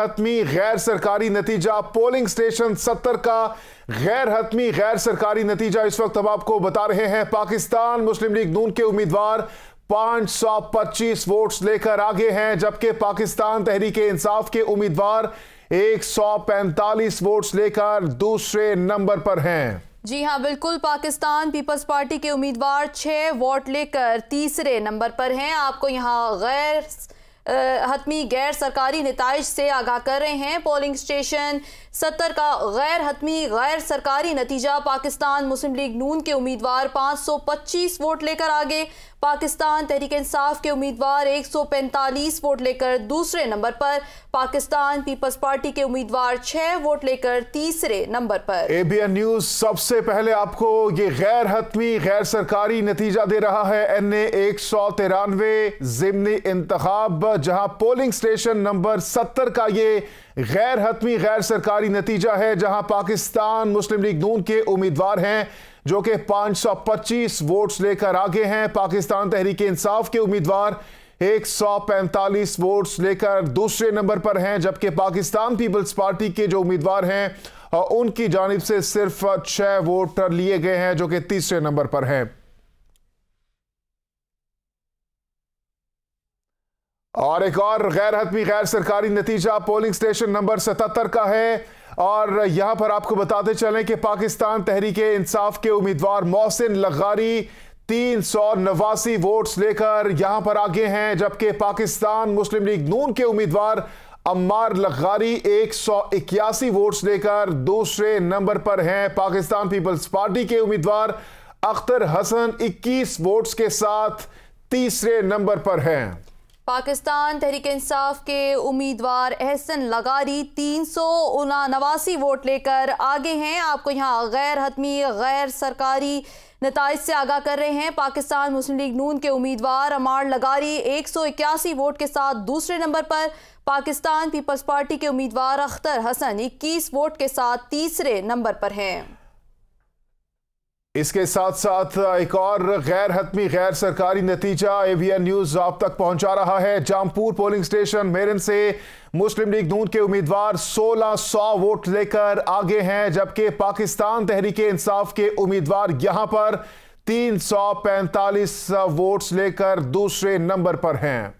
हतमी गैर सरकारी नतीजा पोलिंग स्टेशन सत्तर का गैर हतमी गैर सरकारी नतीजा इस वक्त हम आपको बता रहे हैं पाकिस्तान मुस्लिम लीग नून के उम्मीदवार 525 वोट्स लेकर आगे हैं जबकि पाकिस्तान तहरीक इंसाफ के उम्मीदवार 145 वोट्स लेकर दूसरे नंबर पर हैं जी हाँ बिल्कुल पाकिस्तान पीपल्स पार्टी के उम्मीदवार छह वोट लेकर तीसरे नंबर पर हैं आपको यहाँ गैर हतमी गैर सरकारी नतज से आगाह कर रहे हैं पोलिंग स्टेशन सत्तर का गैर हतमी गैर सरकारी नतीजा पाकिस्तान मुस्लिम लीग नून के उम्मीदवार पाँच सौ पच्चीस वोट लेकर आगे पाकिस्तान तहरीक इंसाफ के उम्मीदवार एक सौ पैंतालीस वोट लेकर दूसरे नंबर पर पाकिस्तान पीपल्स पार्टी के उम्मीदवार छह वोट लेकर तीसरे नंबर पर एबीएन न्यूज सबसे पहले आपको ये गैर हतमी गैर सरकारी नतीजा दे रहा है एन ए एक सौ तिरानवे जिमनी इंतखाब जहां पोलिंग स्टेशन नंबर 70 का ये गैर हतमी गैर सरकारी नतीजा है जहां पाकिस्तान मुस्लिम लीग नून के उम्मीदवार हैं जो कि 525 वोट्स लेकर आगे हैं पाकिस्तान तहरीक इंसाफ के उम्मीदवार 145 वोट्स लेकर दूसरे नंबर पर हैं जबकि पाकिस्तान पीपल्स पार्टी के जो उम्मीदवार हैं उनकी जानब से सिर्फ छः वोटर लिए गए हैं जो कि तीसरे नंबर पर हैं और एक और गैर हतमी गैर सरकारी नतीजा पोलिंग स्टेशन नंबर सतहत्तर का है और यहां पर आपको बताते चलें कि पाकिस्तान तहरीक इंसाफ के उम्मीदवार मोहसिन लगारी तीन सौ नवासी वोट्स लेकर यहां पर आगे हैं जबकि पाकिस्तान मुस्लिम लीग नून के उम्मीदवार अम्मार लगारी एक सौ इक्यासी वोट्स लेकर दूसरे नंबर पर हैं पाकिस्तान पीपल्स पार्टी के उम्मीदवार अख्तर हसन इक्कीस वोट्स के साथ तीसरे नंबर पर हैं पाकिस्तान तहरीक इंसाफ के उम्मीदवार एहसन लगारी तीन सौ नवासी वोट लेकर आगे हैं आपको यहाँ गैर हतमी गैर सरकारी नतज से आगाह कर रहे हैं पाकिस्तान मुस्लिम लीग नून के उम्मीदवार अमार लगारी एक सौ इक्यासी वोट के साथ दूसरे नंबर पर पाकिस्तान पीपल्स पार्टी के उम्मीदवार अख्तर हसन इक्कीस वोट के साथ तीसरे नंबर पर हैं इसके साथ साथ एक और गैर हतमी गैर सरकारी नतीजा एवीएन न्यूज आप तक पहुंचा रहा है जामपुर पोलिंग स्टेशन मेरन से मुस्लिम लीग नून के उम्मीदवार 1600 वोट लेकर आगे हैं जबकि पाकिस्तान तहरीक इंसाफ के उम्मीदवार यहां पर 345 वोट्स लेकर दूसरे नंबर पर हैं